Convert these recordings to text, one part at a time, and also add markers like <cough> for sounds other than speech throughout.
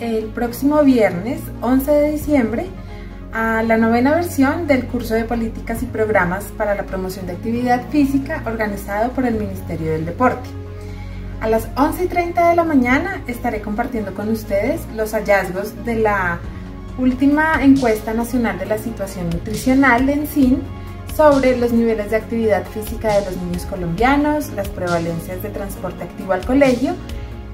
el próximo viernes 11 de diciembre a la novena versión del curso de políticas y programas para la promoción de actividad física organizado por el Ministerio del Deporte. A las 11.30 de la mañana estaré compartiendo con ustedes los hallazgos de la última encuesta nacional de la situación nutricional en SIN sobre los niveles de actividad física de los niños colombianos, las prevalencias de transporte activo al colegio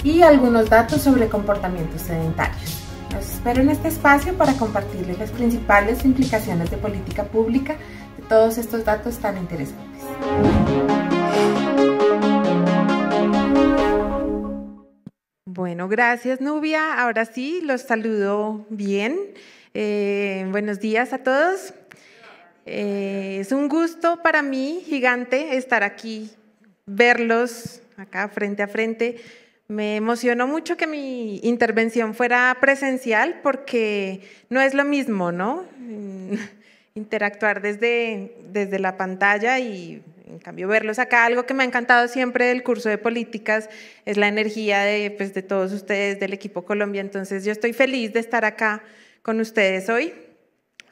y algunos datos sobre comportamientos sedentarios. Los espero en este espacio para compartirles las principales implicaciones de política pública de todos estos datos tan interesantes. Bueno, gracias Nubia. Ahora sí, los saludo bien. Eh, buenos días a todos. Eh, es un gusto para mí gigante estar aquí, verlos acá frente a frente, me emocionó mucho que mi intervención fuera presencial porque no es lo mismo, ¿no? Mm, interactuar desde, desde la pantalla y en cambio verlos acá. Algo que me ha encantado siempre del curso de políticas es la energía de, pues, de todos ustedes, del equipo Colombia. Entonces yo estoy feliz de estar acá con ustedes hoy.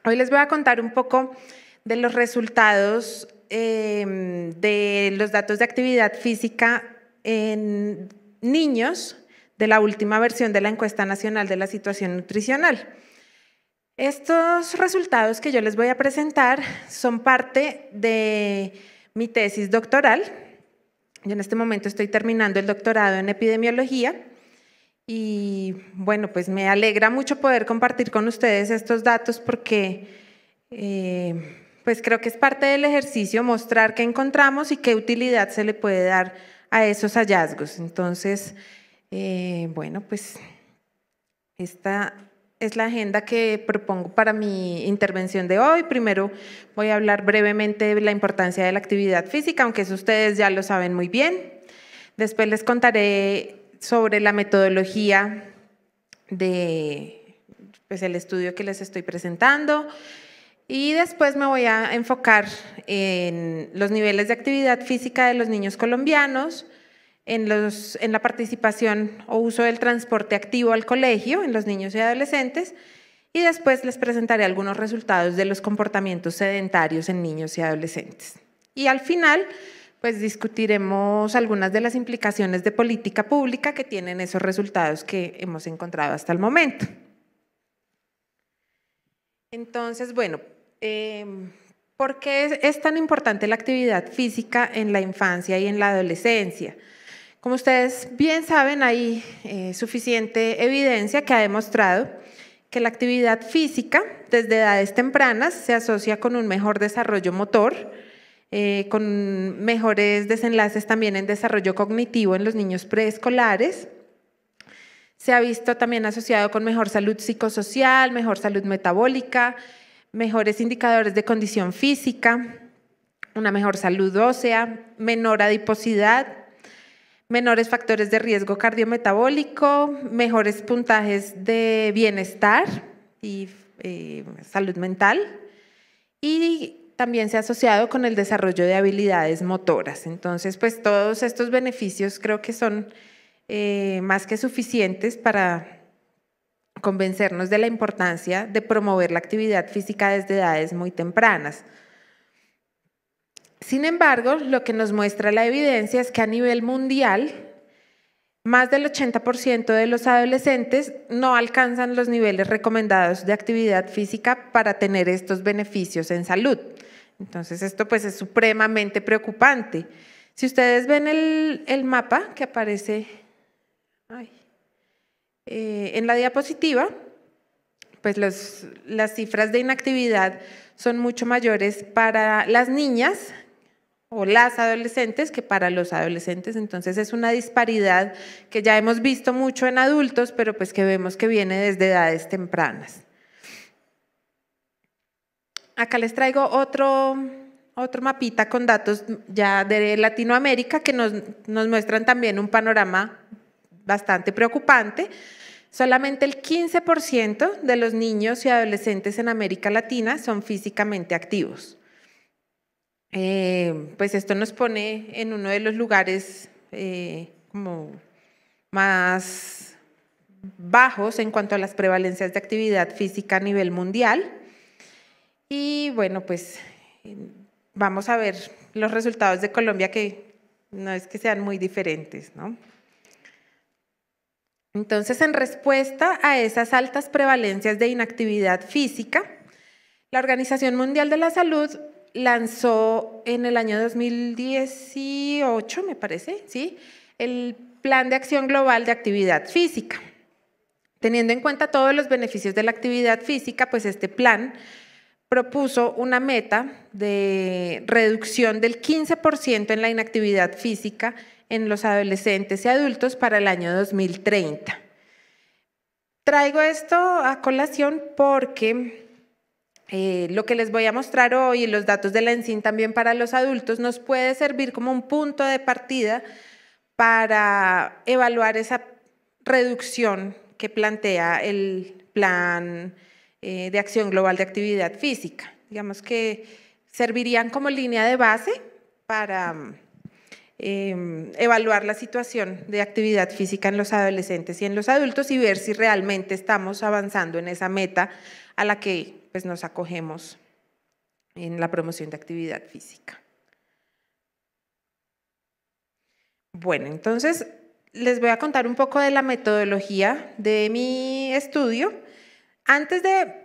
Hoy les voy a contar un poco de los resultados eh, de los datos de actividad física en niños de la última versión de la encuesta nacional de la situación nutricional. Estos resultados que yo les voy a presentar son parte de mi tesis doctoral. Yo en este momento estoy terminando el doctorado en epidemiología y bueno, pues me alegra mucho poder compartir con ustedes estos datos porque eh, pues creo que es parte del ejercicio mostrar qué encontramos y qué utilidad se le puede dar a esos hallazgos. Entonces, eh, bueno, pues esta es la agenda que propongo para mi intervención de hoy. Primero voy a hablar brevemente de la importancia de la actividad física, aunque eso ustedes ya lo saben muy bien. Después les contaré sobre la metodología de pues, el estudio que les estoy presentando. Y después me voy a enfocar en los niveles de actividad física de los niños colombianos, en, los, en la participación o uso del transporte activo al colegio en los niños y adolescentes. Y después les presentaré algunos resultados de los comportamientos sedentarios en niños y adolescentes. Y al final, pues discutiremos algunas de las implicaciones de política pública que tienen esos resultados que hemos encontrado hasta el momento. Entonces, bueno, Em, ¿Por qué es, tan importante la actividad física en la infancia y en la adolescencia? Como ustedes bien saben, hay eh, suficiente evidencia que ha demostrado que la actividad física desde edades tempranas se asocia con un mejor desarrollo motor, eh, con mejores desenlaces también en desarrollo cognitivo en los niños preescolares. Se ha visto también asociado con mejor salud psicosocial, mejor salud metabólica, mejores indicadores de condición física, una mejor salud ósea, menor adiposidad, menores factores de riesgo cardiometabólico, mejores puntajes de bienestar y eh, salud mental y también se ha asociado con el desarrollo de habilidades motoras. Entonces, pues todos estos beneficios creo que son eh, más que suficientes para convencernos de la importancia de promover la actividad física desde edades muy tempranas. Sin embargo, lo que nos muestra la evidencia es que a nivel mundial, más del 80% de los adolescentes no alcanzan los niveles recomendados de actividad física para tener estos beneficios en salud. Entonces, esto pues es supremamente preocupante. Si ustedes ven el, mapa que aparece... Eh, en la diapositiva, pues las cifras de inactividad son mucho mayores para las niñas o las adolescentes que para los adolescentes. Entonces es una disparidad que ya hemos visto mucho en adultos, pero pues que vemos que viene desde edades tempranas. Acá les traigo otro, otro mapita con datos ya de Latinoamérica que nos, nos muestran también un panorama bastante preocupante. Solamente el 15% de los niños y adolescentes en América Latina son físicamente activos. Eh, pues esto nos pone en uno de los lugares eh, como más bajos en cuanto a las prevalencias de actividad física a nivel mundial. Y bueno, pues vamos a ver los resultados de Colombia que no es que sean muy diferentes, ¿no? Entonces, en respuesta a esas altas prevalencias de inactividad física, la Organización Mundial de la Salud lanzó en el año 2018, me parece, ¿sí? el Plan de Acción Global de Actividad Física. Teniendo en cuenta todos los beneficios de la actividad física, pues este plan propuso una meta de reducción del 15% en la inactividad física en los adolescentes y adultos para el año 2030. Traigo esto a colación porque eh, lo que les voy a mostrar hoy y los datos de la ENSIN también para los adultos nos puede servir como un punto de partida para evaluar esa reducción que plantea el plan eh, de acción global de actividad física. Digamos que servirían como línea de base para Em, evaluar la situación de actividad física en los adolescentes y en los adultos y ver si realmente estamos avanzando en esa meta a la que pues, nos acogemos en la promoción de actividad física. Bueno, entonces les voy a contar un poco de la metodología de mi estudio. Antes de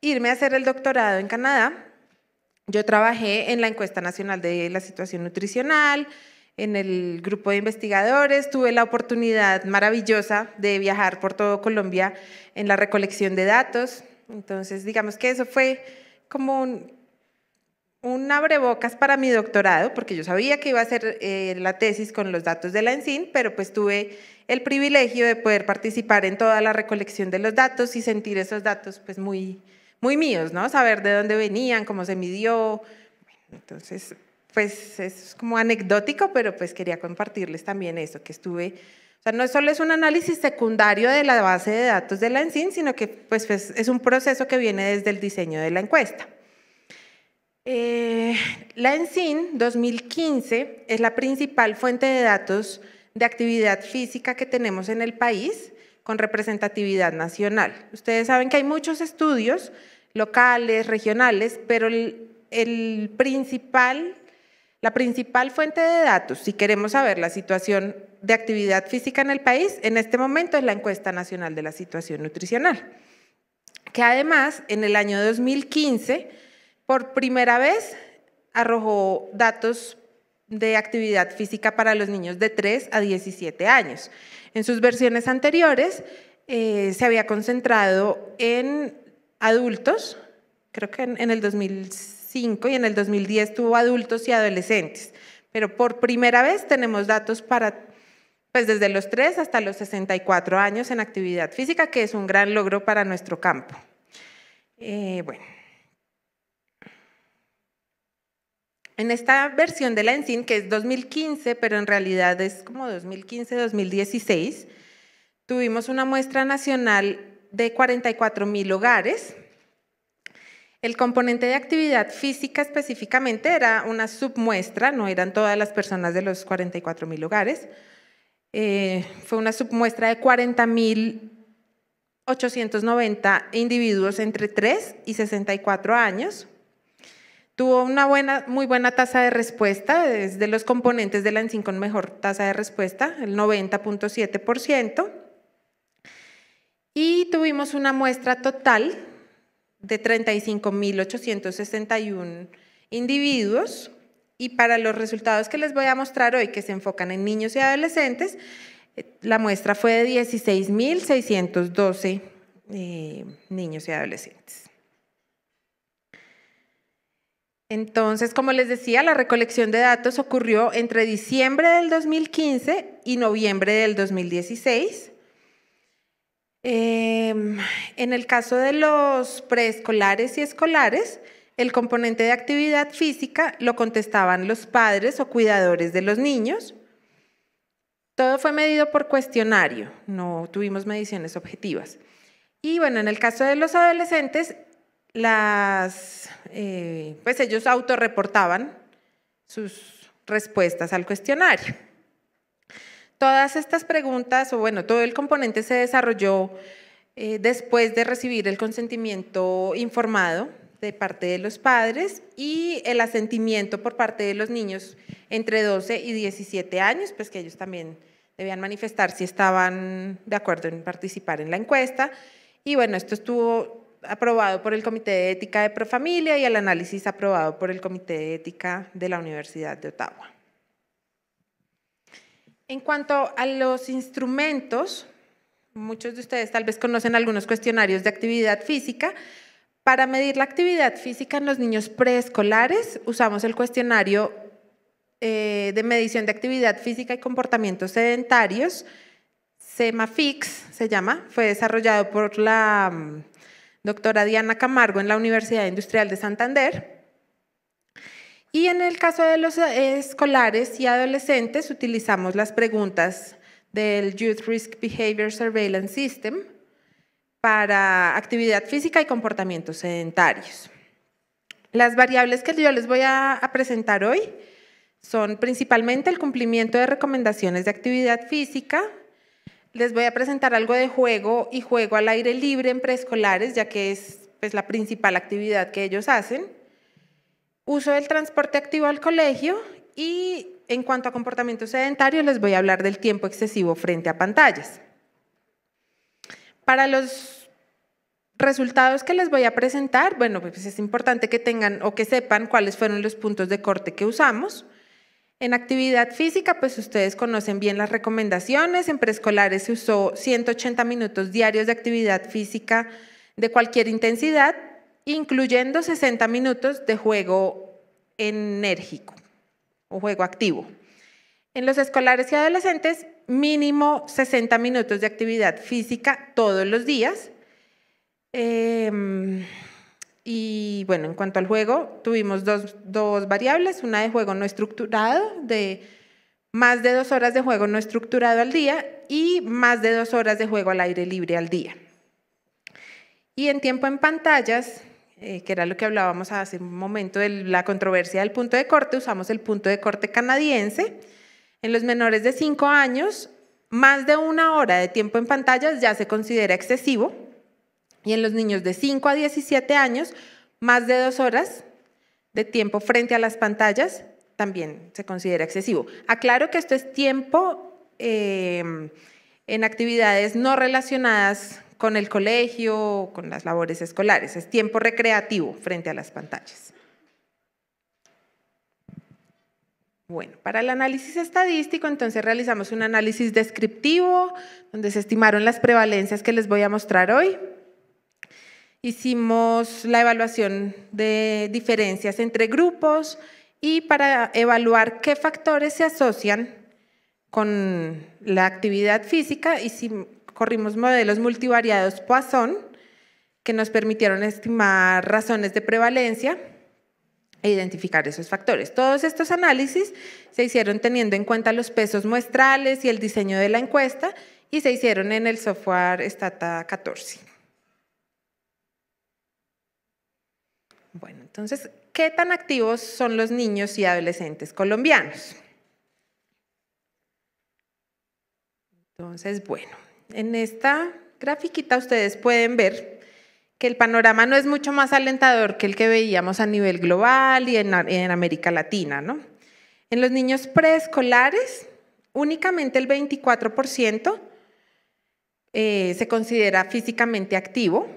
irme a hacer el doctorado en Canadá, yo trabajé en la encuesta nacional de la situación nutricional, en el grupo de investigadores. Tuve la oportunidad maravillosa de viajar por todo Colombia en la recolección de datos. Entonces, digamos que eso fue como un, un abrebocas para mi doctorado, porque yo sabía que iba a hacer eh, la tesis con los datos de la ENSIN, pero pues tuve el privilegio de poder participar en toda la recolección de los datos y sentir esos datos pues muy, muy míos, ¿no? Saber de dónde venían, cómo se midió. Entonces, pues es como anecdótico, pero pues quería compartirles también eso, que estuve, o sea, no solo es un análisis secundario de la base de datos de la ENSIN, sino que pues, pues, es un proceso que viene desde el diseño de la encuesta. Eh, la ENSIN 2015 es la principal fuente de datos de actividad física que tenemos en el país con representatividad nacional. Ustedes saben que hay muchos estudios locales, regionales, pero el, el principal la principal fuente de datos, si queremos saber la situación de actividad física en el país, en este momento es la encuesta nacional de la situación nutricional, que además en el año 2015, por primera vez, arrojó datos de actividad física para los niños de 3 a 17 años. En sus versiones anteriores eh, se había concentrado en adultos, creo que en, el 2006 y en el 2010 tuvo adultos y adolescentes. Pero por primera vez tenemos datos para, pues desde los 3 hasta los 64 años en actividad física, que es un gran logro para nuestro campo. Eh, bueno. En esta versión de la ENSIN, que es 2015, pero en realidad es como 2015-2016, tuvimos una muestra nacional de 44 mil hogares el componente de actividad física específicamente era una submuestra, no eran todas las personas de los 44 mil hogares. Eh, fue una submuestra de 40.890 mil individuos entre 3 y 64 años. Tuvo una buena, muy buena tasa de respuesta, es de los componentes de la ENSIN con mejor tasa de respuesta, el 90.7%. Y tuvimos una muestra total de 35.861 individuos y para los resultados que les voy a mostrar hoy, que se enfocan en niños y adolescentes, eh, la muestra fue de 16.612 eh, niños y adolescentes. Entonces, como les decía, la recolección de datos ocurrió entre diciembre del 2015 y noviembre del 2016 Em, en el caso de los preescolares y escolares, el componente de actividad física lo contestaban los padres o cuidadores de los niños. Todo fue medido por cuestionario, no tuvimos mediciones objetivas. Y bueno, en el caso de los adolescentes, las, eh, pues ellos autorreportaban sus respuestas al cuestionario. Todas estas preguntas, o bueno, todo el componente se desarrolló eh, después de recibir el consentimiento informado de parte de los padres y el asentimiento por parte de los niños entre 12 y 17 años, pues que ellos también debían manifestar si estaban de acuerdo en participar en la encuesta. Y bueno, esto estuvo aprobado por el Comité de Ética de Profamilia y el análisis aprobado por el Comité de Ética de la Universidad de Ottawa. En cuanto a los instrumentos, muchos de ustedes tal vez conocen algunos cuestionarios de actividad física. Para medir la actividad física en los niños preescolares usamos el cuestionario eh, de medición de actividad física y comportamientos sedentarios. SEMAFIX se llama, fue desarrollado por la mm, doctora Diana Camargo en la Universidad Industrial de Santander. Y en el caso de los eh, escolares y adolescentes utilizamos las preguntas del Youth Risk Behavior Surveillance System para actividad física y comportamientos sedentarios. Las variables que yo les voy a, presentar hoy son principalmente el cumplimiento de recomendaciones de actividad física, les voy a presentar algo de juego y juego al aire libre en preescolares, ya que es pues, la principal actividad que ellos hacen uso del transporte activo al colegio y en cuanto a comportamiento sedentario les voy a hablar del tiempo excesivo frente a pantallas. Para los resultados que les voy a presentar, bueno, pues es importante que tengan o que sepan cuáles fueron los puntos de corte que usamos. En actividad física, pues ustedes conocen bien las recomendaciones. En preescolares se usó 180 minutos diarios de actividad física de cualquier intensidad incluyendo 60 minutos de juego enérgico o juego activo. En los escolares y adolescentes, mínimo 60 minutos de actividad física todos los días. Em, y bueno, en cuanto al juego, tuvimos dos, dos, variables, una de juego no estructurado, de más de dos horas de juego no estructurado al día y más de dos horas de juego al aire libre al día. Y en tiempo en pantallas, eh, que era lo que hablábamos hace un momento de la controversia del punto de corte, usamos el punto de corte canadiense. En los menores de 5 años, más de una hora de tiempo en pantallas ya se considera excesivo y en los niños de 5 a 17 años, más de dos horas de tiempo frente a las pantallas también se considera excesivo. Aclaro que esto es tiempo eh, en actividades no relacionadas con el colegio, con las labores escolares. Es tiempo recreativo frente a las pantallas. Bueno, para el análisis estadístico, entonces realizamos un análisis descriptivo, donde se estimaron las prevalencias que les voy a mostrar hoy. Hicimos la evaluación de diferencias entre grupos y para evaluar qué factores se asocian con la actividad física, y si corrimos modelos multivariados Poisson que nos permitieron estimar razones de prevalencia e identificar esos factores. Todos estos análisis se hicieron teniendo en cuenta los pesos muestrales y el diseño de la encuesta y se hicieron en el software Stata 14. Bueno, entonces, ¿qué tan activos son los niños y adolescentes colombianos? Entonces, bueno, en esta grafiquita ustedes pueden ver que el panorama no es mucho más alentador que el que veíamos a nivel global y en, América Latina. ¿no? En los niños preescolares, únicamente el 24% eh, se considera físicamente activo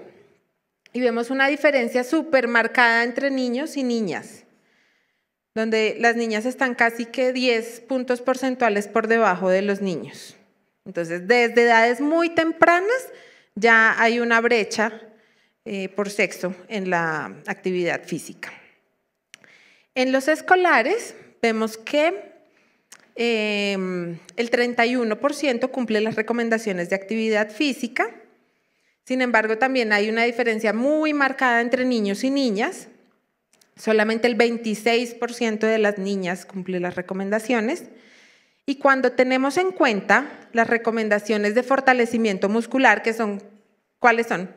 y vemos una diferencia súper marcada entre niños y niñas donde las niñas están casi que 10 puntos porcentuales por debajo de los niños. Entonces, desde edades muy tempranas ya hay una brecha eh, por sexo en la actividad física. En los escolares vemos que em, el 31% cumple las recomendaciones de actividad física. Sin embargo, también hay una diferencia muy marcada entre niños y niñas. Solamente el 26% de las niñas cumple las recomendaciones y cuando tenemos en cuenta las recomendaciones de fortalecimiento muscular, que son, ¿cuáles son?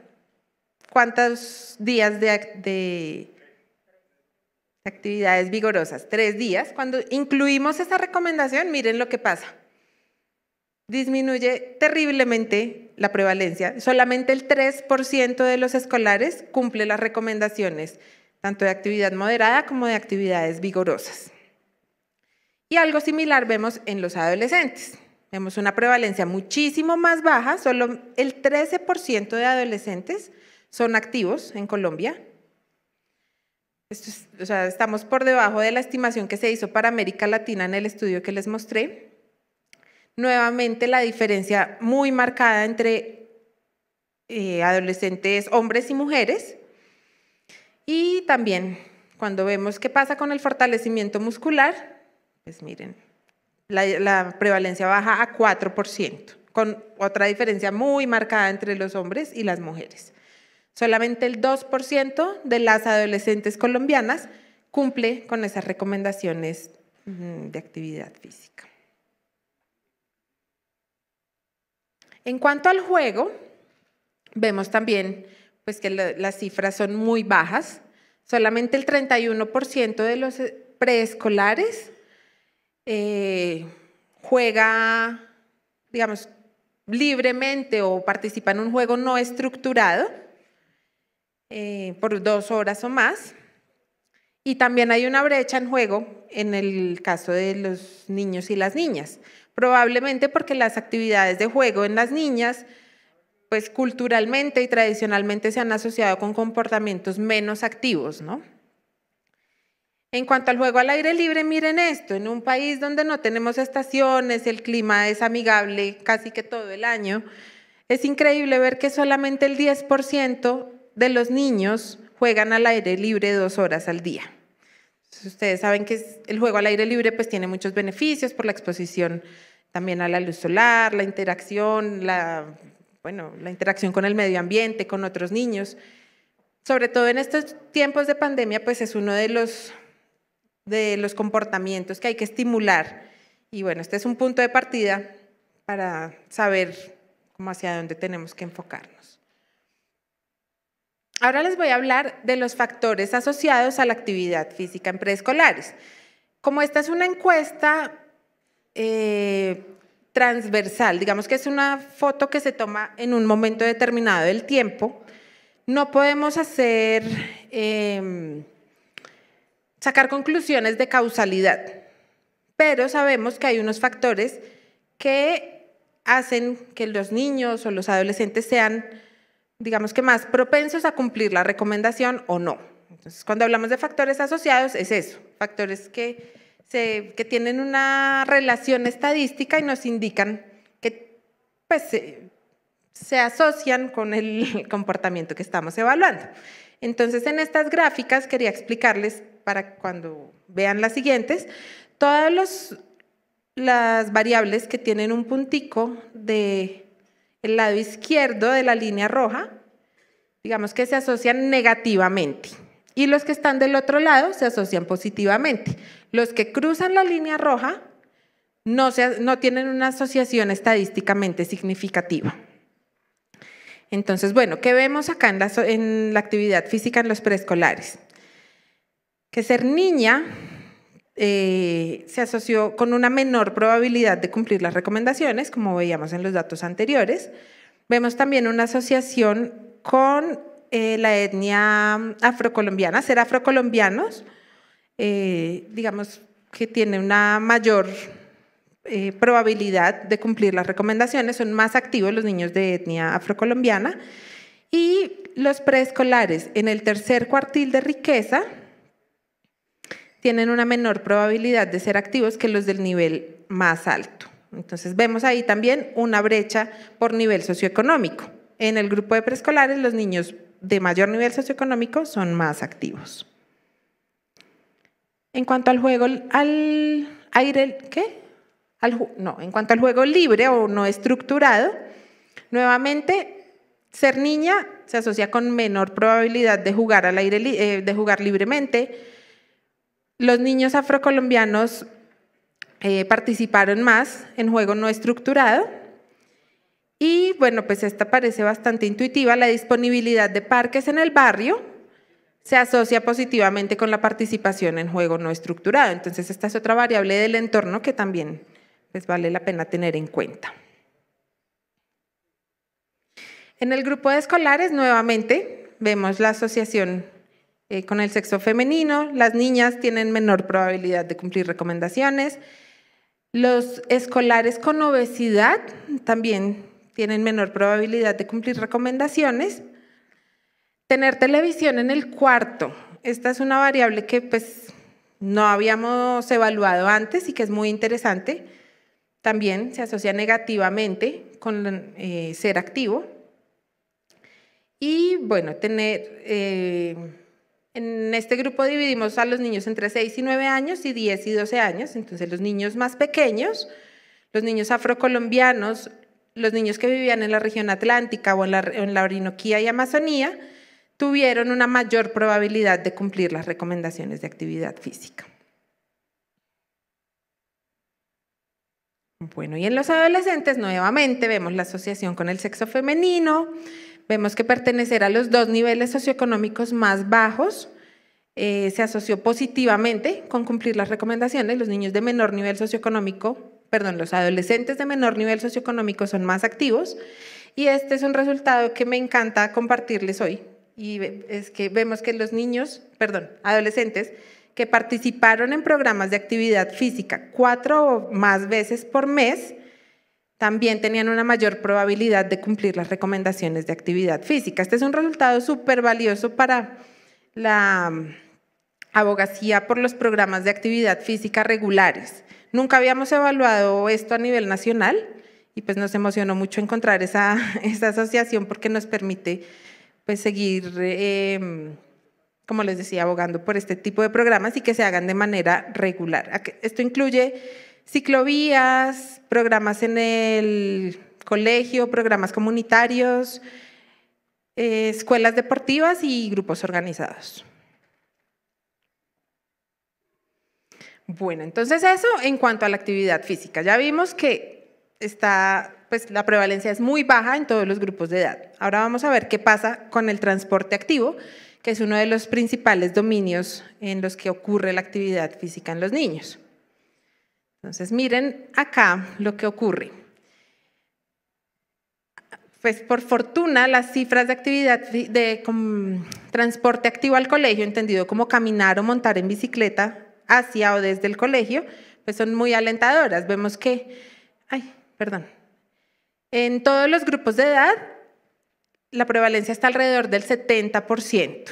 ¿Cuántos días de, de actividades vigorosas? Tres días. Cuando incluimos esa recomendación, miren lo que pasa. Disminuye terriblemente la prevalencia. Solamente el 3% de los escolares cumple las recomendaciones, tanto de actividad moderada como de actividades vigorosas. Y algo similar vemos en los adolescentes. Vemos una prevalencia muchísimo más baja, solo el 13% de adolescentes son activos en Colombia. estamos por debajo de la estimación que se hizo para América Latina en el estudio que les mostré. Nuevamente la diferencia muy marcada entre eh, adolescentes hombres y mujeres. Y también cuando vemos qué pasa con el fortalecimiento muscular, pues miren, la, prevalencia baja a 4%, con otra diferencia muy marcada entre los hombres y las mujeres. Solamente el 2% de las adolescentes colombianas cumple con esas recomendaciones mm, de actividad física. En cuanto al juego, vemos también pues, que las cifras son muy bajas. Solamente el 31% de los eh, preescolares eh, juega, digamos, libremente o participa en un juego no estructurado eh, por dos horas o más. Y también hay una brecha en juego en el caso de los niños y las niñas, probablemente porque las actividades de juego en las niñas pues culturalmente y tradicionalmente se han asociado con comportamientos menos activos, ¿no? En cuanto al juego al aire libre, miren esto, en un país donde no tenemos estaciones, el clima es amigable casi que todo el año, es increíble ver que solamente el 10% de los niños juegan al aire libre dos horas al día. ustedes saben que el juego al aire libre pues tiene muchos beneficios por la exposición también a la luz solar, la interacción, bueno, la interacción con el medio ambiente, con otros niños. Sobre todo en estos tiempos de pandemia, pues es uno de los de los comportamientos que hay que estimular. Y bueno, este es un punto de partida para saber cómo hacia dónde tenemos que enfocarnos. Ahora les voy a hablar de los factores asociados a la actividad física en preescolares. Como esta es una encuesta eh, transversal, digamos que es una foto que se toma en un momento determinado del tiempo, no podemos hacer... Eh, sacar conclusiones de causalidad, pero sabemos que hay unos factores que hacen que los niños o los adolescentes sean, digamos que más propensos a cumplir la recomendación o no. Entonces, cuando hablamos de factores asociados, es eso, factores que, se, tienen una relación estadística y nos indican que pues, se, se asocian con el <laughs> comportamiento que estamos evaluando. Entonces, en estas gráficas quería explicarles para cuando vean las siguientes, todas las variables que tienen un puntico del lado izquierdo de la línea roja, digamos que se asocian negativamente. Y los que están del otro lado se asocian positivamente. Los que cruzan la línea roja no, tienen una asociación estadísticamente significativa. Entonces, bueno, ¿qué vemos acá en la actividad física en los preescolares? que ser niña eh, se asoció con una menor probabilidad de cumplir las recomendaciones, como veíamos en los datos anteriores. Vemos también una asociación con eh, la etnia afrocolombiana, ser afrocolombianos, eh, digamos que tiene una mayor probabilidad de cumplir las recomendaciones, son más activos los niños de etnia afrocolombiana. Y los preescolares en el tercer cuartil de riqueza tienen una menor probabilidad de ser activos que los del nivel más alto. Entonces vemos ahí también una brecha por nivel socioeconómico. En el grupo de preescolares los niños de mayor nivel socioeconómico son más activos. En cuanto al juego al aire, no, en cuanto al juego libre o no estructurado, nuevamente ser niña se asocia con menor probabilidad de jugar al aire eh, de jugar libremente, los niños afrocolombianos eh, participaron más en juego no estructurado. Y bueno, pues esta parece bastante intuitiva. La disponibilidad de parques en el barrio se asocia positivamente con la participación en juego no estructurado. Entonces, esta es otra variable del entorno que también pues, vale la pena tener en cuenta. En el grupo de escolares, nuevamente, vemos la asociación eh, con el sexo femenino, las niñas tienen menor probabilidad de cumplir recomendaciones, los escolares con obesidad también tienen menor probabilidad de cumplir recomendaciones, tener televisión en el cuarto, esta es una variable que pues no habíamos evaluado antes y que es muy interesante, también se asocia negativamente con eh, ser activo. Y bueno, tener eh, en este grupo dividimos a los niños entre 6 y 9 años y 10 y 12 años. Entonces los niños más pequeños, los niños afrocolombianos, los niños que vivían en la región atlántica o en la, Orinoquía y Amazonía, tuvieron una mayor probabilidad de cumplir las recomendaciones de actividad física. Bueno, y en los adolescentes nuevamente vemos la asociación con el sexo femenino, Vemos que pertenecer a los dos niveles socioeconómicos más bajos eh, se asoció positivamente con cumplir las recomendaciones. Los niños de menor nivel socioeconómico, perdón, los adolescentes de menor nivel socioeconómico son más activos y este es un resultado que me encanta compartirles hoy. Y es que vemos que los niños, perdón, adolescentes que participaron en programas de actividad física cuatro o más veces por mes, también tenían una mayor probabilidad de cumplir las recomendaciones de actividad física. Este es un resultado súper valioso para la mm, abogacía por los programas de actividad física regulares. Nunca habíamos evaluado esto a nivel nacional y pues nos emocionó mucho encontrar esa, <laughs> asociación porque nos permite pues seguir, em, como les decía, abogando por este tipo de programas y que se hagan de manera regular. Esto incluye ciclovías, programas en el colegio, programas comunitarios, eh, escuelas deportivas y grupos organizados. Bueno, entonces eso en cuanto a la actividad física. Ya vimos que está, pues la prevalencia es muy baja en todos los grupos de edad. Ahora vamos a ver qué pasa con el transporte activo, que es uno de los principales dominios en los que ocurre la actividad física en los niños. Entonces, miren acá lo que ocurre. Pues por fortuna, las cifras de actividad de transporte activo al colegio, entendido como caminar o montar en bicicleta hacia o desde el colegio, pues son muy alentadoras. Vemos que, ay, perdón, en todos los grupos de edad, la prevalencia está alrededor del 70%.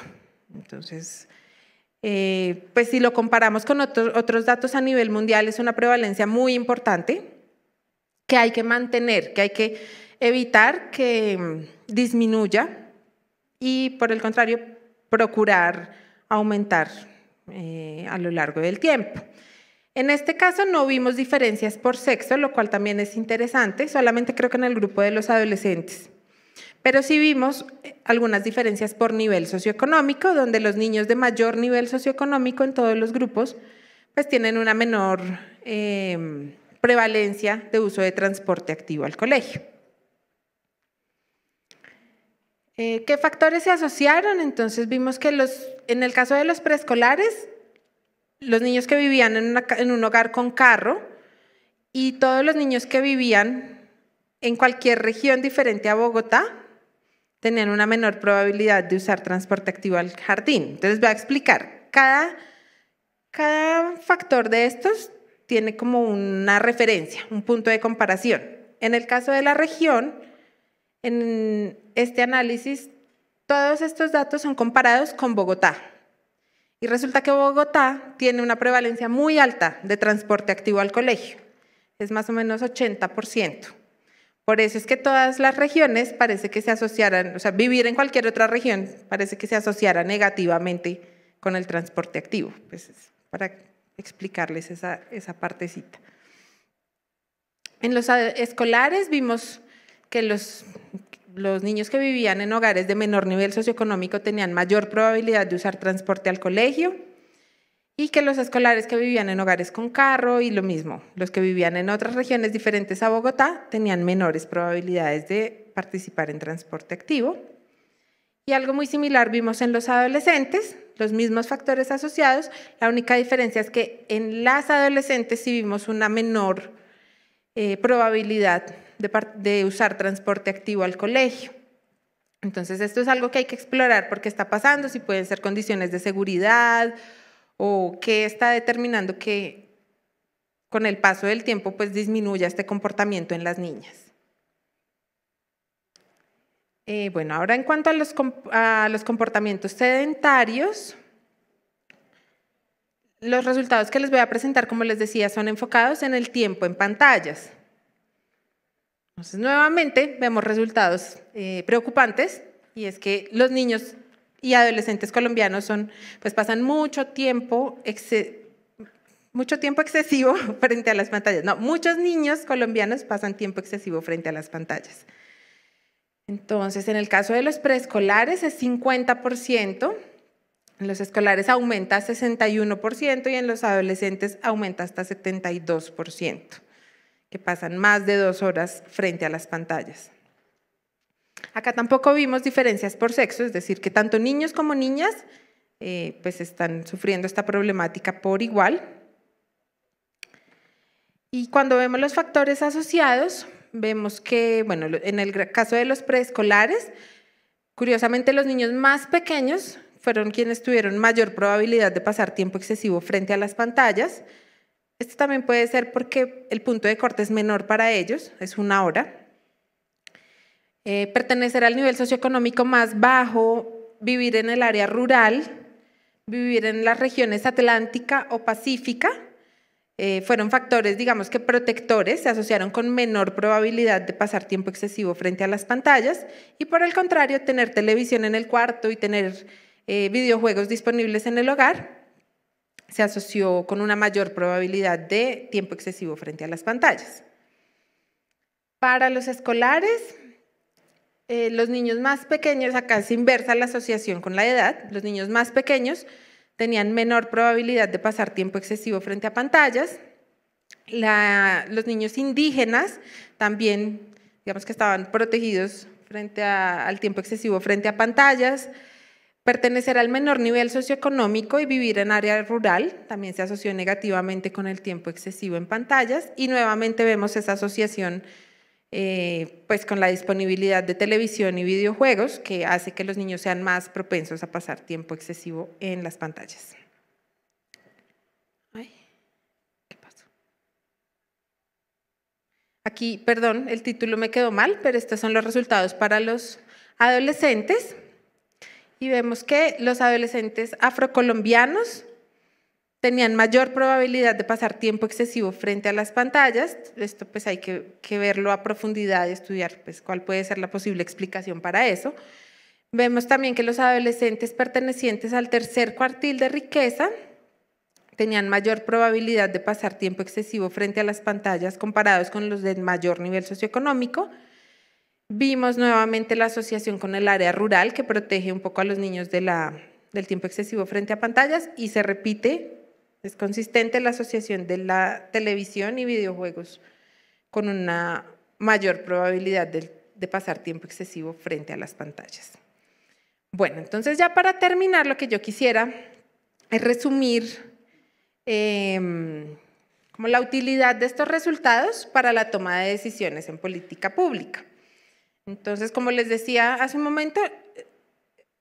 Entonces, eh, pues si lo comparamos con otros datos a nivel mundial, es una prevalencia muy importante que hay que mantener, que hay que evitar que mm, disminuya y por el contrario, procurar aumentar eh, a lo largo del tiempo. En este caso no vimos diferencias por sexo, lo cual también es interesante, solamente creo que en el grupo de los adolescentes. Pero sí vimos eh, algunas diferencias por nivel socioeconómico, donde los niños de mayor nivel socioeconómico en todos los grupos pues tienen una menor em, prevalencia de uso de transporte activo al colegio. Eh, ¿Qué factores se asociaron? Entonces vimos que los, en el caso de los preescolares, los niños que vivían en un hogar con carro y todos los niños que vivían en cualquier región diferente a Bogotá, tenían una menor probabilidad de usar transporte activo al jardín. Entonces voy a explicar, cada, cada factor de estos tiene como una referencia, un punto de comparación. En el caso de la región, en este análisis, todos estos datos son comparados con Bogotá. Y resulta que Bogotá tiene una prevalencia muy alta de transporte activo al colegio. Es más o menos 80%. Por eso es que todas las regiones parece que se asociaran, o sea, vivir en cualquier otra región parece que se asociara negativamente con el transporte activo. Pues para explicarles esa, esa partecita. En los escolares vimos que los, los niños que vivían en hogares de menor nivel socioeconómico tenían mayor probabilidad de usar transporte al colegio y que los escolares que vivían en hogares con carro y lo mismo, los que vivían en otras regiones diferentes a Bogotá tenían menores probabilidades de participar en transporte activo. Y algo muy similar vimos en los adolescentes, los mismos factores asociados, la única diferencia es que en las adolescentes sí vimos una menor eh, probabilidad de, de usar transporte activo al colegio. Entonces esto es algo que hay que explorar porque está pasando, si pueden ser condiciones de seguridad, o qué está determinando que con el paso del tiempo pues disminuya este comportamiento en las niñas. Eh, bueno, ahora en cuanto a los, comportamientos sedentarios, los resultados que les voy a presentar, como les decía, son enfocados en el tiempo en pantallas. Entonces, nuevamente vemos resultados eh, preocupantes y es que los niños y adolescentes colombianos son, pues pasan mucho tiempo, mucho tiempo excesivo <laughs> frente a las pantallas. No, muchos niños colombianos pasan tiempo excesivo frente a las pantallas. Entonces, en el caso de los preescolares es 50%, en los escolares aumenta 61% y en los adolescentes aumenta hasta 72%, que pasan más de dos horas frente a las pantallas. Acá tampoco vimos diferencias por sexo, es decir, que tanto niños como niñas eh, pues están sufriendo esta problemática por igual. Y cuando vemos los factores asociados, vemos que, bueno, en el caso de los preescolares, curiosamente los niños más pequeños fueron quienes tuvieron mayor probabilidad de pasar tiempo excesivo frente a las pantallas. Esto también puede ser porque el punto de corte es menor para ellos, es una hora, eh, pertenecer al nivel socioeconómico más bajo, vivir en el área rural, vivir en las regiones atlántica o pacífica, eh, fueron factores, digamos que protectores, se asociaron con menor probabilidad de pasar tiempo excesivo frente a las pantallas y por el contrario, tener televisión en el cuarto y tener eh, videojuegos disponibles en el hogar se asoció con una mayor probabilidad de tiempo excesivo frente a las pantallas. Para los escolares, eh, los niños más pequeños, acá es inversa la asociación con la edad, los niños más pequeños tenían menor probabilidad de pasar tiempo excesivo frente a pantallas. los niños indígenas también, digamos que estaban protegidos frente al tiempo excesivo frente a pantallas. Pertenecer al menor nivel socioeconómico y vivir en área rural también se asoció negativamente con el tiempo excesivo en pantallas y nuevamente vemos esa asociación eh, pues con la disponibilidad de televisión y videojuegos que hace que los niños sean más propensos a pasar tiempo excesivo en las pantallas. Aquí, perdón, el título me quedó mal, pero estos son los resultados para los adolescentes. Y vemos que los adolescentes afrocolombianos tenían mayor probabilidad de pasar tiempo excesivo frente a las pantallas. Esto pues hay que, verlo a profundidad y estudiar pues cuál puede ser la posible explicación para eso. Vemos también que los adolescentes pertenecientes al tercer cuartil de riqueza tenían mayor probabilidad de pasar tiempo excesivo frente a las pantallas comparados con los de mayor nivel socioeconómico. Vimos nuevamente la asociación con el área rural que protege un poco a los niños del tiempo excesivo frente a pantallas y se repite es consistente la asociación de la televisión y videojuegos con una mayor probabilidad de, pasar tiempo excesivo frente a las pantallas. Bueno, entonces ya para terminar, lo que yo quisiera es resumir em, como la utilidad de estos resultados para la toma de decisiones en política pública. Entonces, como les decía hace un momento,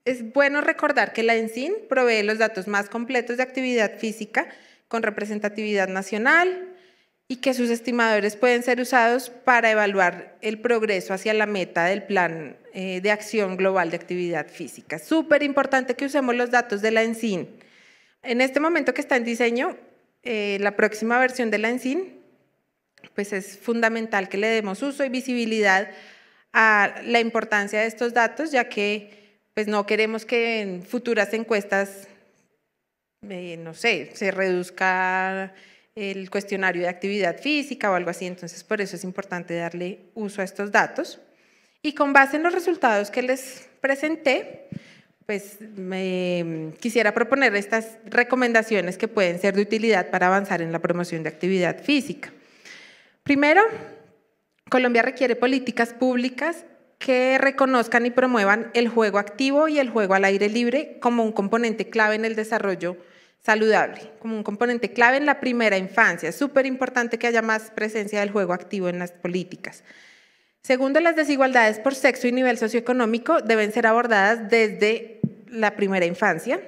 es bueno recordar que la ENSIN provee los datos más completos de actividad física con representatividad nacional y que sus estimadores pueden ser usados para evaluar el progreso hacia la meta del Plan eh, de Acción Global de Actividad Física. Súper importante que usemos los datos de la ENSIN. En este momento que está en diseño, eh, la próxima versión de la ENSIN, pues es fundamental que le demos uso y visibilidad a la importancia de estos datos, ya que pues no queremos que en futuras encuestas, eh, no sé, se reduzca el cuestionario de actividad física o algo así. Entonces, por eso es importante darle uso a estos datos. Y con base en los resultados que les presenté, pues me quisiera proponer estas recomendaciones que pueden ser de utilidad para avanzar en la promoción de actividad física. Primero, Colombia requiere políticas públicas que reconozcan y promuevan el juego activo y el juego al aire libre como un componente clave en el desarrollo saludable, como un componente clave en la primera infancia. Es súper importante que haya más presencia del juego activo en las políticas. Segundo, las desigualdades por sexo y nivel socioeconómico deben ser abordadas desde la primera infancia,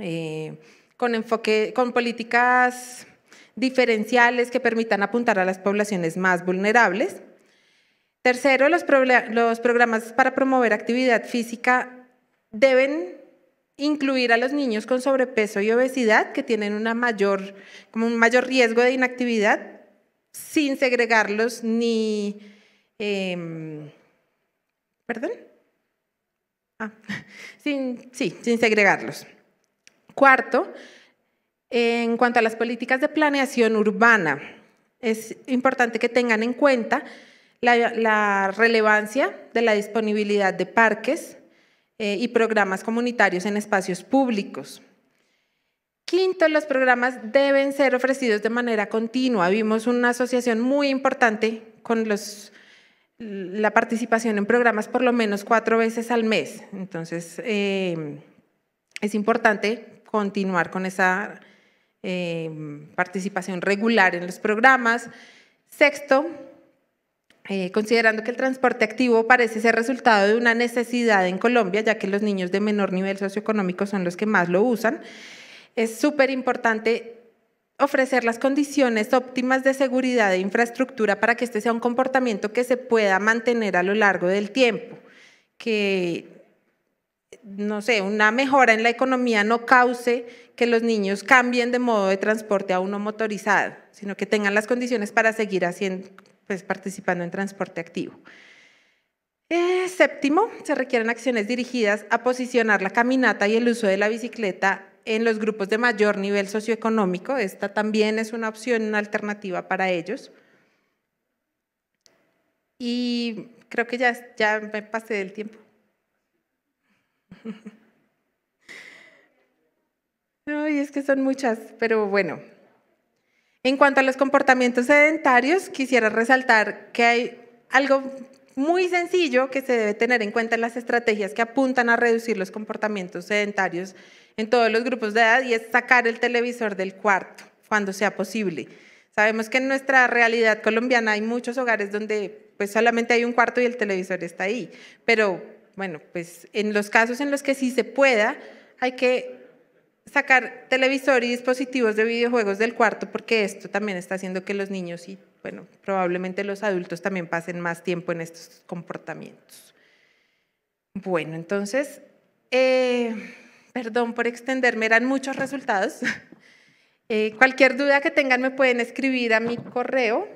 eh, con, enfoque, con políticas diferenciales que permitan apuntar a las poblaciones más vulnerables Tercero, los, programas para promover actividad física deben incluir a los niños con sobrepeso y obesidad que tienen mayor, como un mayor riesgo de inactividad sin segregarlos ni... Em, ¿Perdón? Ah, <laughs> sí, sin segregarlos. Cuarto, en cuanto a las políticas de planeación urbana, es importante que tengan en cuenta la, relevancia de la disponibilidad de parques eh, y programas comunitarios en espacios públicos. Quinto, los programas deben ser ofrecidos de manera continua. Vimos una asociación muy importante con los, la participación en programas por lo menos cuatro veces al mes. Entonces, eh, es importante continuar con esa eh, participación regular en los programas. Sexto, eh, considerando que el transporte activo parece ser resultado de una necesidad en Colombia, ya que los niños de menor nivel socioeconómico son los que más lo usan, es súper importante ofrecer las condiciones óptimas de seguridad e infraestructura para que este sea un comportamiento que se pueda mantener a lo largo del tiempo, que no sé, una mejora en la economía no cause que los niños cambien de modo de transporte a uno motorizado, sino que tengan las condiciones para seguir haciendo, pues, participando en transporte activo. Eh, séptimo, se requieren acciones dirigidas a posicionar la caminata y el uso de la bicicleta en los grupos de mayor nivel socioeconómico. Esta también es una opción, una alternativa para ellos. Y creo que ya, ya me pasé del tiempo. No, <laughs> es que son muchas, pero bueno, en cuanto a los comportamientos sedentarios, quisiera resaltar que hay algo muy sencillo que se debe tener en cuenta en las estrategias que apuntan a reducir los comportamientos sedentarios en todos los grupos de edad y es sacar el televisor del cuarto cuando sea posible. Sabemos que en nuestra realidad colombiana hay muchos hogares donde pues solamente hay un cuarto y el televisor está ahí, pero bueno, pues en los casos en los que sí se pueda, hay que sacar televisor y dispositivos de videojuegos del cuarto porque esto también está haciendo que los niños y, bueno, probablemente los adultos también pasen más tiempo en estos comportamientos. Bueno, entonces, eh, perdón por extenderme, eran muchos resultados. <laughs> Eh, cualquier duda que tengan me pueden escribir a mi correo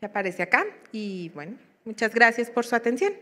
que aparece acá y bueno, muchas gracias por su atención.